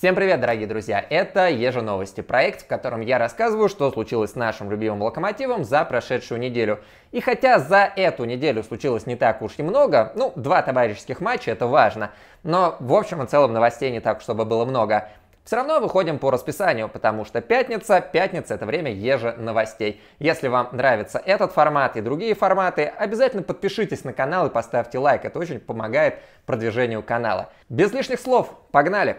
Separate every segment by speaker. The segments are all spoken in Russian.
Speaker 1: Всем привет, дорогие друзья! Это еженовости проект, в котором я рассказываю, что случилось с нашим любимым локомотивом за прошедшую неделю. И хотя за эту неделю случилось не так уж и много, ну, два товарищеских матча, это важно, но в общем и целом новостей не так, чтобы было много. Все равно выходим по расписанию, потому что пятница, пятница это время еженовостей. Если вам нравится этот формат и другие форматы, обязательно подпишитесь на канал и поставьте лайк, это очень помогает продвижению канала. Без лишних слов, погнали!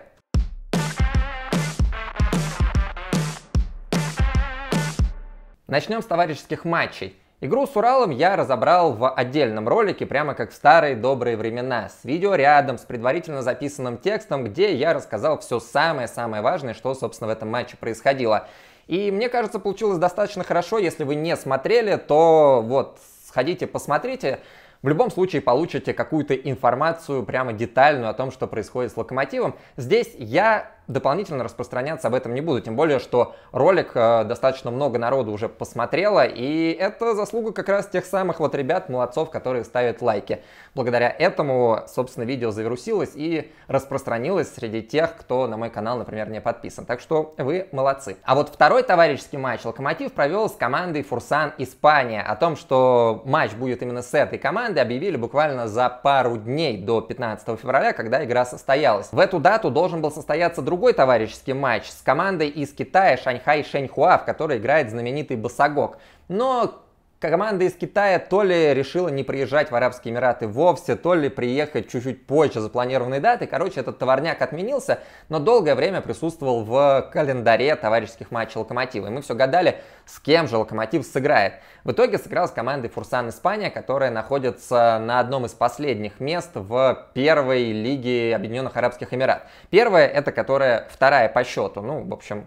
Speaker 1: Начнем с товарищеских матчей. Игру с Уралом я разобрал в отдельном ролике, прямо как в старые добрые времена, с видео рядом, с предварительно записанным текстом, где я рассказал все самое-самое важное, что, собственно, в этом матче происходило. И мне кажется, получилось достаточно хорошо. Если вы не смотрели, то вот, сходите, посмотрите. В любом случае получите какую-то информацию прямо детальную о том, что происходит с локомотивом. Здесь я дополнительно распространяться об этом не буду, тем более, что ролик э, достаточно много народу уже посмотрело, и это заслуга как раз тех самых вот ребят, молодцов, которые ставят лайки. Благодаря этому, собственно, видео завирусилось и распространилось среди тех, кто на мой канал, например, не подписан. Так что вы молодцы. А вот второй товарищеский матч Локомотив провел с командой Фурсан Испания. О том, что матч будет именно с этой командой, объявили буквально за пару дней до 15 февраля, когда игра состоялась. В эту дату должен был состояться другой другой товарищеский матч с командой из Китая Шанхай Шэньхуа, в которой играет знаменитый Босогок. Но команда из Китая то ли решила не приезжать в Арабские Эмираты вовсе, то ли приехать чуть-чуть позже запланированной даты. Короче, этот товарняк отменился, но долгое время присутствовал в календаре товарищеских матчей Локомотива. И мы все гадали, с кем же Локомотив сыграет. В итоге сыграл с командой Фурсан Испания, которая находится на одном из последних мест в первой лиге Объединенных Арабских Эмират. Первая это которая вторая по счету. Ну, в общем,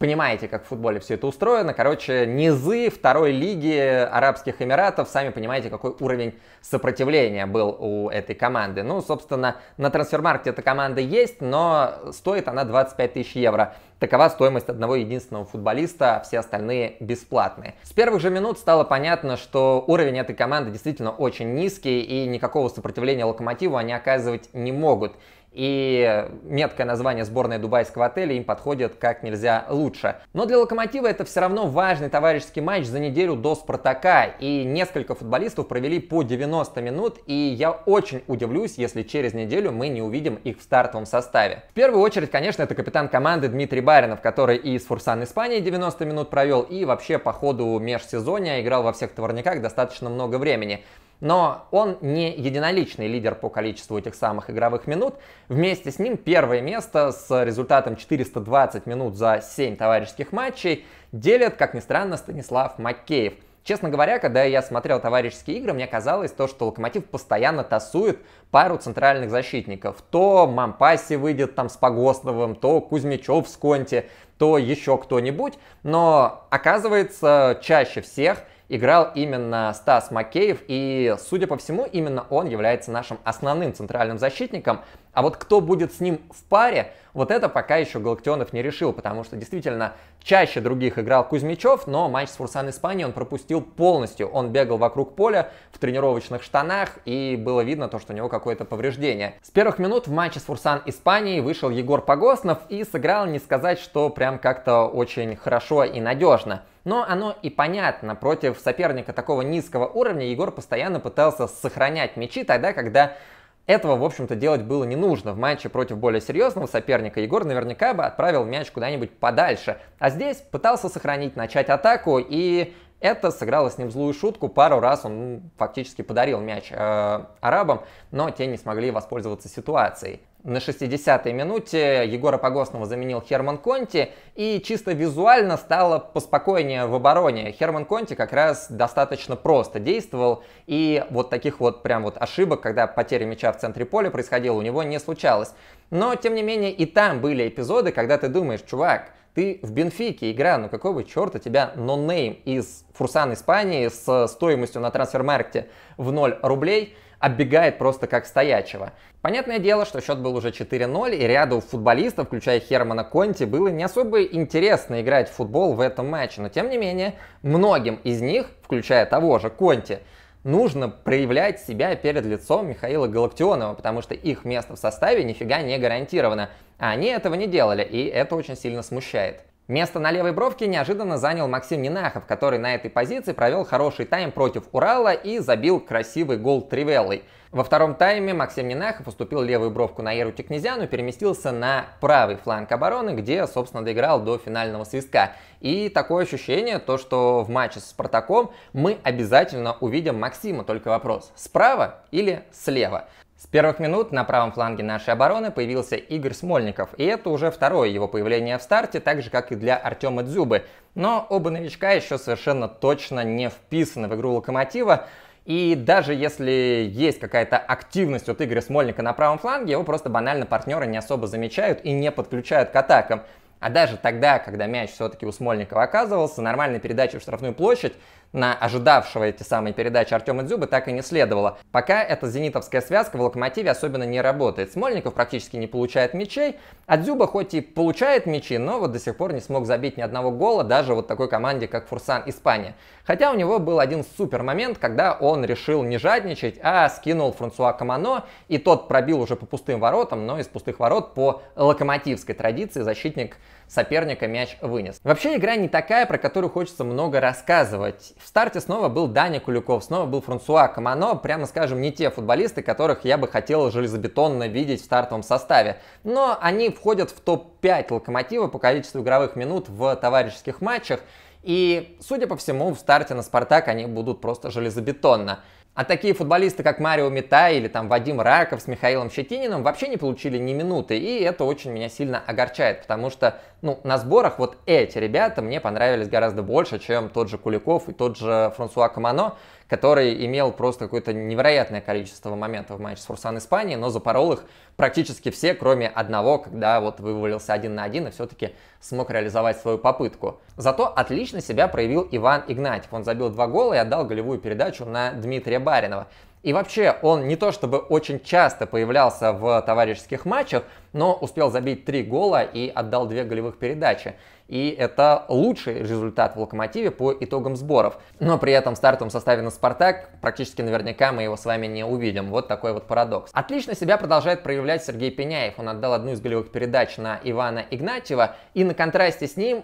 Speaker 1: понимаете, как в футболе все это устроено. Короче, низы второй лиги Арабских Эмиратов, сами понимаете, какой уровень сопротивления был у этой команды. Ну, собственно, на трансфермаркте эта команда есть, но стоит она 25 тысяч евро. Такова стоимость одного единственного футболиста, а все остальные бесплатные. С первых же минут стало понятно, что уровень этой команды действительно очень низкий, и никакого сопротивления Локомотиву они оказывать не могут. И меткое название сборной дубайского отеля им подходит как нельзя лучше. Но для Локомотива это все равно важный товарищеский матч за неделю до Спартака. И несколько футболистов провели по 90 минут. И я очень удивлюсь, если через неделю мы не увидим их в стартовом составе. В первую очередь, конечно, это капитан команды Дмитрий Баринов, который и с Фурсан Испании 90 минут провел, и вообще по ходу межсезонья играл во всех товарниках достаточно много времени но он не единоличный лидер по количеству этих самых игровых минут. Вместе с ним первое место с результатом 420 минут за 7 товарищеских матчей делит, как ни странно, Станислав Макеев – Честно говоря, когда я смотрел товарищеские игры, мне казалось то, что Локомотив постоянно тасует пару центральных защитников. То Мампаси выйдет там с Погосновым, то Кузьмичев с Конти, то еще кто-нибудь. Но оказывается, чаще всех играл именно Стас Макеев, и, судя по всему, именно он является нашим основным центральным защитником. А вот кто будет с ним в паре, вот это пока еще Галактионов не решил, потому что действительно чаще других играл Кузьмичев, но матч с Фурсан Испании он пропустил полностью. Он бегал вокруг поля в тренировочных штанах, и было видно то, что у него какое-то повреждение. С первых минут в матче с Фурсан Испании вышел Егор Погоснов и сыграл, не сказать, что прям как-то очень хорошо и надежно. Но оно и понятно, против соперника такого низкого уровня Егор постоянно пытался сохранять мячи тогда, когда этого, в общем-то, делать было не нужно. В матче против более серьезного соперника Егор наверняка бы отправил мяч куда-нибудь подальше. А здесь пытался сохранить, начать атаку и это сыграло с ним злую шутку. Пару раз он ну, фактически подарил мяч э, арабам, но те не смогли воспользоваться ситуацией. На 60-й минуте Егора Погосного заменил Херман Конти, и чисто визуально стало поспокойнее в обороне. Херман Конти как раз достаточно просто действовал, и вот таких вот прям вот ошибок, когда потеря мяча в центре поля происходила, у него не случалось. Но, тем не менее, и там были эпизоды, когда ты думаешь, чувак, ты в Бенфике игра, ну какого черта тебя нонейм из Фурсан Испании с э, стоимостью на трансфермаркте в 0 рублей оббегает просто как стоячего. Понятное дело, что счет был уже 4-0, и ряду футболистов, включая Хермана Конти, было не особо интересно играть в футбол в этом матче. Но тем не менее, многим из них, включая того же Конти, нужно проявлять себя перед лицом Михаила Галактионова, потому что их место в составе нифига не гарантировано. А они этого не делали, и это очень сильно смущает. Место на левой бровке неожиданно занял Максим Нинахов, который на этой позиции провел хороший тайм против Урала и забил красивый гол тривеллой. Во втором тайме Максим Нинахов уступил левую бровку на Еру Текнезяну и переместился на правый фланг обороны, где, собственно, доиграл до финального свистка. И такое ощущение, то, что в матче с Спартаком мы обязательно увидим Максима, только вопрос, справа или слева? С первых минут на правом фланге нашей обороны появился Игорь Смольников, и это уже второе его появление в старте, так же как и для Артема Дзюбы. Но оба новичка еще совершенно точно не вписаны в игру Локомотива, и даже если есть какая-то активность от Игоря Смольника на правом фланге, его просто банально партнеры не особо замечают и не подключают к атакам. А даже тогда, когда мяч все-таки у Смольникова оказывался, нормальной передачи в штрафную площадь на ожидавшего эти самые передачи Артема Дзюбы так и не следовало. Пока эта зенитовская связка в «Локомотиве» особенно не работает. Смольников практически не получает мячей, а Дзюба хоть и получает мячи, но вот до сих пор не смог забить ни одного гола даже вот такой команде, как «Фурсан Испания». Хотя у него был один супер момент, когда он решил не жадничать, а скинул Франсуа Камано, и тот пробил уже по пустым воротам, но из пустых ворот по локомотивской традиции защитник соперника мяч вынес. Вообще игра не такая, про которую хочется много рассказывать. В старте снова был Даня Куликов, снова был Франсуа Камано, прямо скажем, не те футболисты, которых я бы хотел железобетонно видеть в стартовом составе. Но они входят в топ-5 локомотива по количеству игровых минут в товарищеских матчах, и, судя по всему, в старте на «Спартак» они будут просто железобетонно. А такие футболисты, как Марио Мета или там Вадим Раков с Михаилом Щетининым вообще не получили ни минуты, и это очень меня сильно огорчает, потому что, ну, на сборах вот эти ребята мне понравились гораздо больше, чем тот же Куликов и тот же Франсуа Камано, который имел просто какое-то невероятное количество моментов в матче с Фурсан Испании, но запорол их практически все, кроме одного, когда вот вывалился один на один и все-таки смог реализовать свою попытку. Зато отлично себя проявил Иван Игнатьев. Он забил два гола и отдал голевую передачу на Дмитрия Баринова. И вообще, он не то чтобы очень часто появлялся в товарищеских матчах, но успел забить три гола и отдал две голевых передачи. И это лучший результат в «Локомотиве» по итогам сборов. Но при этом в стартовом составе на «Спартак» практически наверняка мы его с вами не увидим. Вот такой вот парадокс. Отлично себя продолжает проявлять Сергей Пеняев. Он отдал одну из голевых передач на Ивана Игнатьева. И на контрасте с ним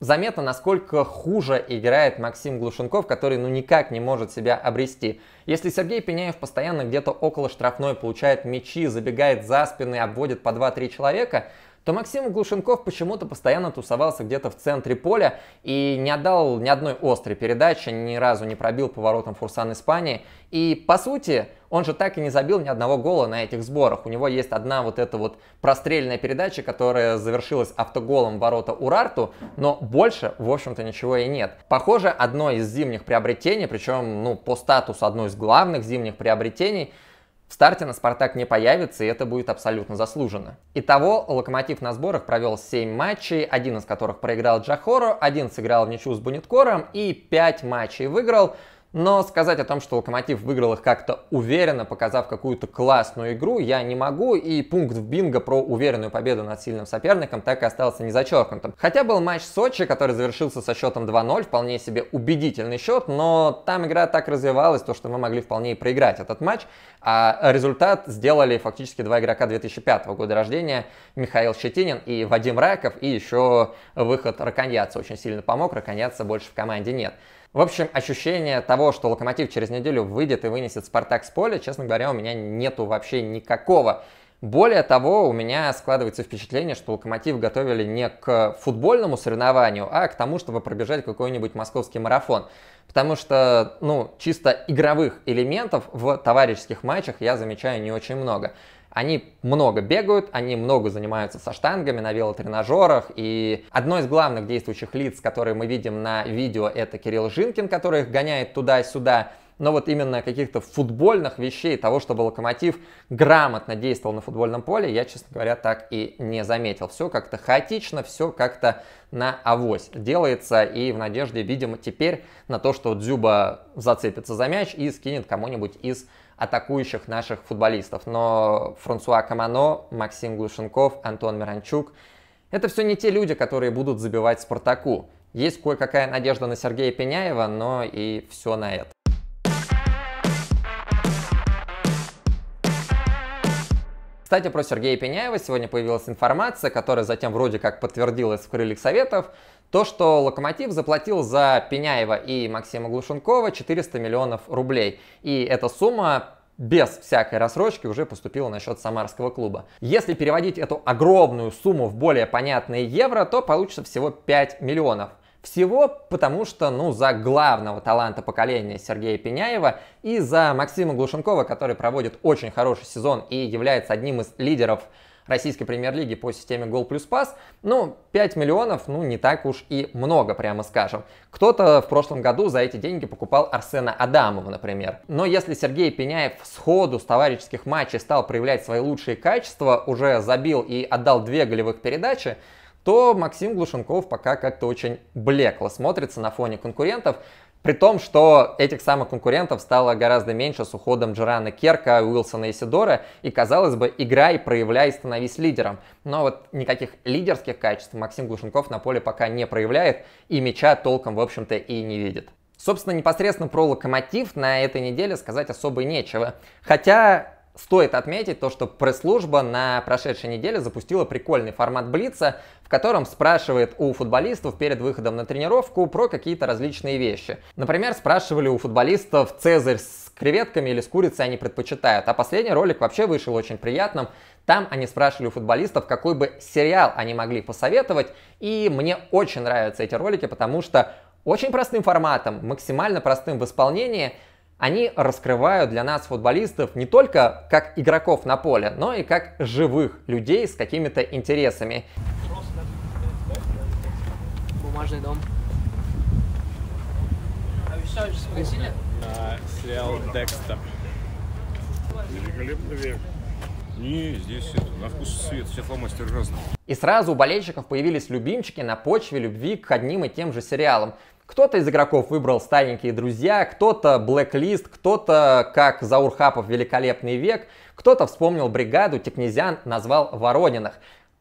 Speaker 1: заметно, насколько хуже играет Максим Глушенков, который ну никак не может себя обрести. Если Сергей Пеняев постоянно где-то около штрафной получает мячи, забегает за спины, обводит по 2-3 человека, то Максим Глушенков почему-то постоянно тусовался где-то в центре поля и не отдал ни одной острой передачи, ни разу не пробил поворотом Фурсан Испании. И, по сути, он же так и не забил ни одного гола на этих сборах. У него есть одна вот эта вот прострельная передача, которая завершилась автоголом ворота Урарту, но больше, в общем-то, ничего и нет. Похоже, одно из зимних приобретений, причем, ну, по статусу одно из главных зимних приобретений – в старте на «Спартак» не появится, и это будет абсолютно заслуженно. Итого, «Локомотив» на сборах провел 7 матчей, один из которых проиграл Джахору, один сыграл в ничью с Буниткором и 5 матчей выиграл. Но сказать о том, что Локомотив выиграл их как-то уверенно, показав какую-то классную игру, я не могу, и пункт в бинго про уверенную победу над сильным соперником так и остался незачеркнутым. Хотя был матч Сочи, который завершился со счетом 2-0, вполне себе убедительный счет, но там игра так развивалась, то что мы могли вполне и проиграть этот матч, а результат сделали фактически два игрока 2005 года рождения, Михаил Щетинин и Вадим Райков, и еще выход Раконьяца очень сильно помог, Раконьяца больше в команде нет. В общем, ощущение того, что Локомотив через неделю выйдет и вынесет Спартак с поля, честно говоря, у меня нету вообще никакого. Более того, у меня складывается впечатление, что «Локомотив» готовили не к футбольному соревнованию, а к тому, чтобы пробежать какой-нибудь московский марафон. Потому что, ну, чисто игровых элементов в товарищеских матчах я замечаю не очень много. Они много бегают, они много занимаются со штангами на велотренажерах. И одно из главных действующих лиц, которые мы видим на видео, это Кирилл Жинкин, который их гоняет туда-сюда но вот именно каких-то футбольных вещей, того, чтобы Локомотив грамотно действовал на футбольном поле, я, честно говоря, так и не заметил. Все как-то хаотично, все как-то на авось делается, и в надежде, видимо, теперь на то, что Дзюба зацепится за мяч и скинет кому-нибудь из атакующих наших футболистов. Но Франсуа Камано, Максим Глушенков, Антон Миранчук – это все не те люди, которые будут забивать Спартаку. Есть кое-какая надежда на Сергея Пеняева, но и все на это. Кстати, про Сергея Пеняева сегодня появилась информация, которая затем вроде как подтвердилась в крыльях советов, то, что Локомотив заплатил за Пеняева и Максима Глушенкова 400 миллионов рублей. И эта сумма без всякой рассрочки уже поступила на счет самарского клуба. Если переводить эту огромную сумму в более понятные евро, то получится всего 5 миллионов. Всего потому, что ну, за главного таланта поколения Сергея Пеняева и за Максима Глушенкова, который проводит очень хороший сезон и является одним из лидеров российской премьер-лиги по системе гол плюс пас, ну, 5 миллионов, ну, не так уж и много, прямо скажем. Кто-то в прошлом году за эти деньги покупал Арсена Адамова, например. Но если Сергей Пеняев сходу с товарищеских матчей стал проявлять свои лучшие качества, уже забил и отдал две голевых передачи, то Максим Глушенков пока как-то очень блекло смотрится на фоне конкурентов. При том, что этих самых конкурентов стало гораздо меньше с уходом Джерана Керка, Уилсона и Сидора, и, казалось бы, играй, проявляй, становись лидером. Но вот никаких лидерских качеств Максим Глушенков на поле пока не проявляет, и мяча толком, в общем-то, и не видит. Собственно, непосредственно про локомотив на этой неделе сказать особо нечего. Хотя Стоит отметить то, что пресс-служба на прошедшей неделе запустила прикольный формат Блица, в котором спрашивает у футболистов перед выходом на тренировку про какие-то различные вещи. Например, спрашивали у футболистов «Цезарь с креветками или с курицей они предпочитают?», а последний ролик вообще вышел очень приятным. Там они спрашивали у футболистов, какой бы сериал они могли посоветовать, и мне очень нравятся эти ролики, потому что очень простым форматом, максимально простым в исполнении – они раскрывают для нас футболистов не только как игроков на поле, но и как живых людей с какими-то интересами. Бумажный дом. А, сериал Декстер. Великолепный век. Не, здесь это, на вкус и цвет, все фломастеры разные. И сразу у болельщиков появились любимчики на почве любви к одним и тем же сериалам. Кто-то из игроков выбрал «Старенькие друзья», кто-то «Блэклист», кто-то, как Заур Хапов, «Великолепный век», кто-то вспомнил «Бригаду», Текнезян назвал Воронинах.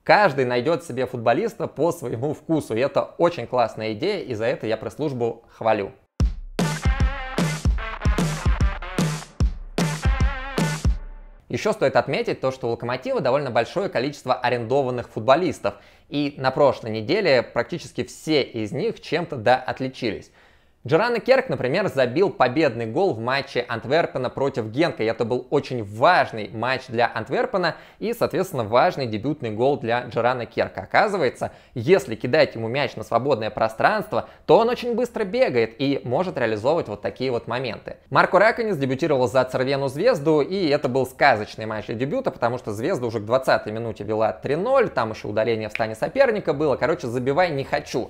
Speaker 1: Каждый найдет себе футболиста по своему вкусу, и это очень классная идея, и за это я пресс-службу хвалю. Еще стоит отметить то, что у Локомотива довольно большое количество арендованных футболистов, и на прошлой неделе практически все из них чем-то да отличились. Джерана Керк, например, забил победный гол в матче Антверпена против Генка, и это был очень важный матч для Антверпена и, соответственно, важный дебютный гол для Джерана Керка. Оказывается, если кидать ему мяч на свободное пространство, то он очень быстро бегает и может реализовывать вот такие вот моменты. Марко Раконис дебютировал за Цервену Звезду, и это был сказочный матч для дебюта, потому что Звезда уже к 20-й минуте вела 3-0, там еще удаление в стане соперника было, короче, забивай не хочу.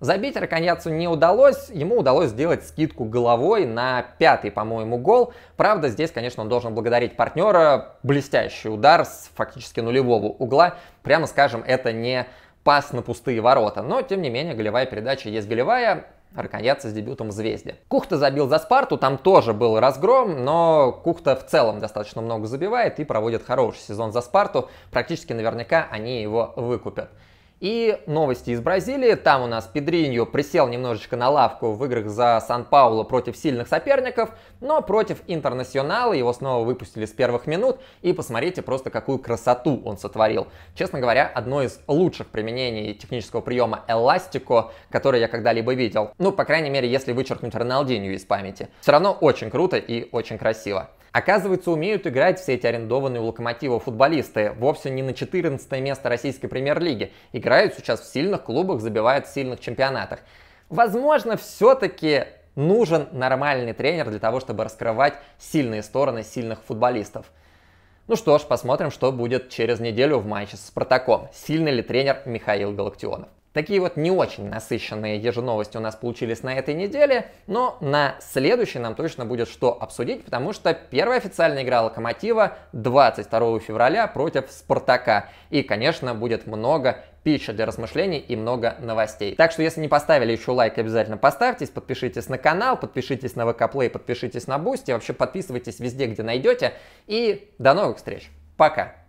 Speaker 1: Забить Раконьяцу не удалось, ему удалось сделать скидку головой на пятый, по-моему, гол. Правда, здесь, конечно, он должен благодарить партнера. Блестящий удар с фактически нулевого угла. Прямо скажем, это не пас на пустые ворота. Но, тем не менее, голевая передача есть голевая. Раконьяца с дебютом в «Звезде». Кухта забил за «Спарту», там тоже был разгром, но Кухта в целом достаточно много забивает и проводит хороший сезон за «Спарту». Практически наверняка они его выкупят. И новости из Бразилии. Там у нас Педриньо присел немножечко на лавку в играх за сан паулу против сильных соперников, но против Интернационала его снова выпустили с первых минут. И посмотрите просто какую красоту он сотворил. Честно говоря, одно из лучших применений технического приема эластико, который я когда-либо видел. Ну, по крайней мере, если вычеркнуть Роналдинью из памяти. Все равно очень круто и очень красиво. Оказывается, умеют играть все эти арендованные у Локомотива футболисты. Вовсе не на 14 место российской премьер-лиги. Играют сейчас в сильных клубах, забивают в сильных чемпионатах. Возможно, все-таки нужен нормальный тренер для того, чтобы раскрывать сильные стороны сильных футболистов. Ну что ж, посмотрим, что будет через неделю в матче с Спартаком. Сильный ли тренер Михаил Галактионов. Такие вот не очень насыщенные еженовости у нас получились на этой неделе, но на следующей нам точно будет что обсудить, потому что первая официальная игра Локомотива 22 февраля против Спартака. И, конечно, будет много пища для размышлений и много новостей. Так что, если не поставили еще лайк, обязательно поставьтесь, подпишитесь на канал, подпишитесь на ВК Play, подпишитесь на Boosty, вообще подписывайтесь везде, где найдете. И до новых встреч. Пока!